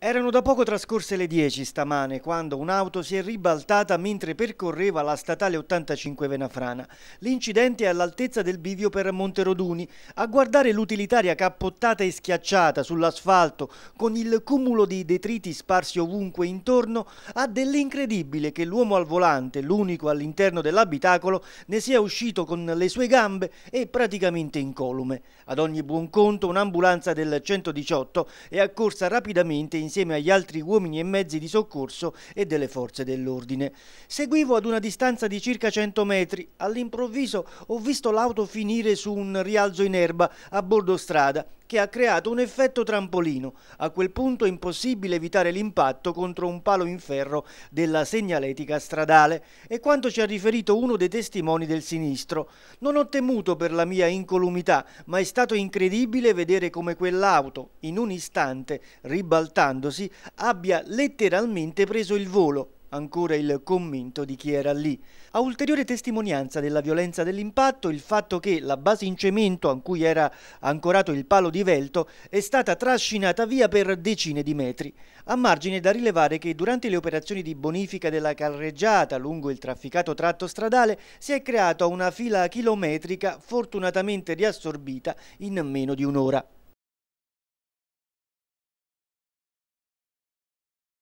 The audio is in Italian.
Erano da poco trascorse le 10 stamane quando un'auto si è ribaltata mentre percorreva la statale 85 Venafrana. L'incidente è all'altezza del bivio per Monteroduni. A guardare l'utilitaria cappottata e schiacciata sull'asfalto con il cumulo di detriti sparsi ovunque intorno ha dell'incredibile che l'uomo al volante, l'unico all'interno dell'abitacolo, ne sia uscito con le sue gambe e praticamente incolume. Ad ogni buon conto un'ambulanza del 118 è accorsa rapidamente in insieme agli altri uomini e mezzi di soccorso e delle forze dell'ordine. Seguivo ad una distanza di circa 100 metri. All'improvviso ho visto l'auto finire su un rialzo in erba a bordo strada che ha creato un effetto trampolino. A quel punto è impossibile evitare l'impatto contro un palo in ferro della segnaletica stradale. E quanto ci ha riferito uno dei testimoni del sinistro. Non ho temuto per la mia incolumità, ma è stato incredibile vedere come quell'auto, in un istante, ribaltandosi, abbia letteralmente preso il volo ancora il commento di chi era lì. A ulteriore testimonianza della violenza dell'impatto il fatto che la base in cemento a cui era ancorato il palo di Velto è stata trascinata via per decine di metri. A margine da rilevare che durante le operazioni di bonifica della carreggiata lungo il trafficato tratto stradale si è creata una fila chilometrica fortunatamente riassorbita in meno di un'ora.